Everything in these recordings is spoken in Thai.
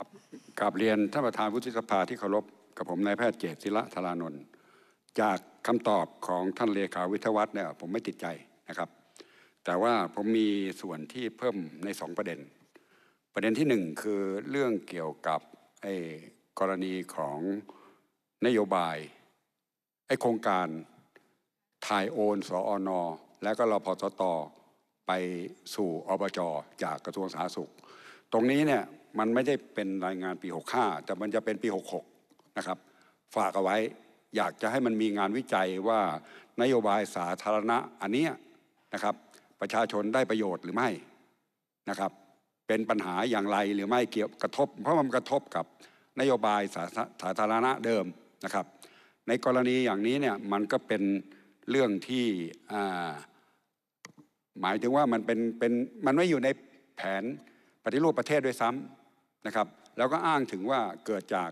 ับกราบเรียนท่านประธานวุฒิสภาที่เคารพกับผมนายแพทย์เจตศิละธารานนท์จากคำตอบของท่านเลขาวิทวัฒน์เนี่ย ผมไม่ติดใจนะครับ แต่ว่าผมมีส่วนที่เพิ่มใน2ประเด็น ประเด็นที่ 1 คือเรื่องเกี่ยวกับไอ้กรณีของนโยบายไอ้โครงการถ่ายโอน สออนอและก็รอพอตไปสู่อบจจากกระทรวงสาธารณสุข ตรงนี้เนี่ยมันไม่ได้เป็นรายงานปี 65 แต่มันจะเป็นปี 66นะครับ ฝากเอาไว้ อยากจะให้มันมีงานวิจัยว่า นโยบายสาธารณะอันนี้นะครับ ประชาชนได้ประโยชน์หรือไม่นะครับ เป็นปัญหาอย่างไรหรือไม่เกี่ยว กระทบ เพราะมันกระทบกับนโยบายสาสาธารณะเดิมนะครับ ในกรณีอย่างนี้เนี่ยมันก็เป็นเรื่องที่ หมายถึงว่ามันเป็นเป็นมันไม่อยู่ในแผนปฏิรูปประเทศด้วยซ้ำนะครับแล้วก็อ้างถึงว่าเกิดจาก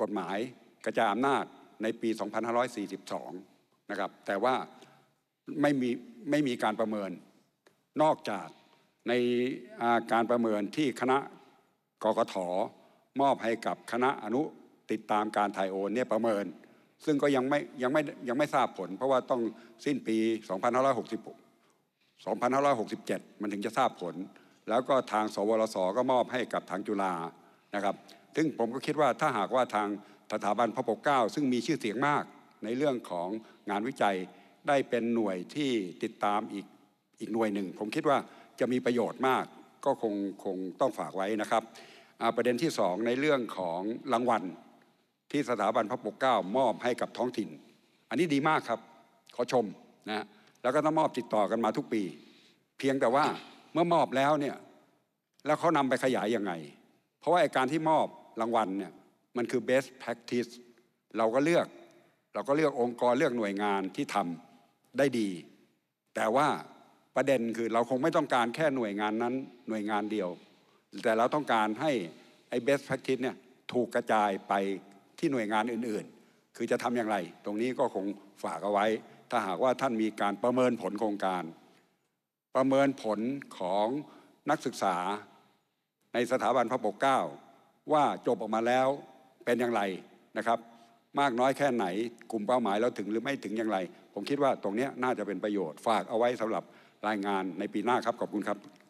กฎหมายกระจายอำนาจในปี 2542 นะครับ แต่ว่าไม่มีไม่มีการประเมิน นอกจากในการประเมินที่คณะกกตมอบให้กับคณะอนุติดตามการถ่ายโอนเนี่ยประเมิน ซึ่งก็ยังไม่ยังไม่ยังไม่ทราบผล เพราะว่าต้องสิ้นปี 2560 2567 มันถึงจะทราบผลแล้วก็ทางสวรสก็มอบให้กับทางจุฬานะครับ ซึ่งผมก็คิดว่าถ้าหากว่าทางสถาบันพระปกเกล้า ซึ่งมีชื่อเสียงมากในเรื่องของงานวิจัย ได้เป็นหน่วยที่ติดตามอีกอีกหน่วยหนึ่งผมคิดว่าจะมีประโยชน์มากก็คงคงต้องฝากไว้นะครับประเด็นที่สองในเรื่องของรางวัลที่สถาบันพระปกเกล้ามอบให้กับท้องถิ่น อันนี้ดีมากครับขอชมนะแล้วก็ต้องมอบติดต่อกันมาทุกปี เพียงแต่ว่าเมื่อมอบแล้วเนี่ยแล้วเขานำไปขยายยังไง เพราะว่าการที่มอบรางวัลเนี่ยมันคือ best practice เราก็เลือกเราก็เลือกองค์กรเลือกหน่วยงานที่ทำได้ดี แต่ว่าประเด็นคือเราคงไม่ต้องการแค่หน่วยงานนั้นหน่วยงานเดียวแต่เราต้องการให้ไอ้ best practice เนี่ยถูกกระจายไปที่หน่วยงานอื่นๆ คือจะทำอย่างไร ตรงนี้ก็คงฝากเอาไว้ ถ้าหากว่าท่านมีการประเมินผลโครงการประเมินผลของนักศึกษาในสถาบันพระปกเกล้าว่าจบออกมาแล้วเป็นอย่างไรนะครับ มากน้อยแค่ไหนกลุ่มเป้าหมายเราถึงหรือไม่ถึงอย่างไร ผมคิดว่าตรงนี้น่าจะเป็นประโยชน์ฝากเอาไว้สำหรับรายงานในปีหน้าครับ ขอบคุณครับ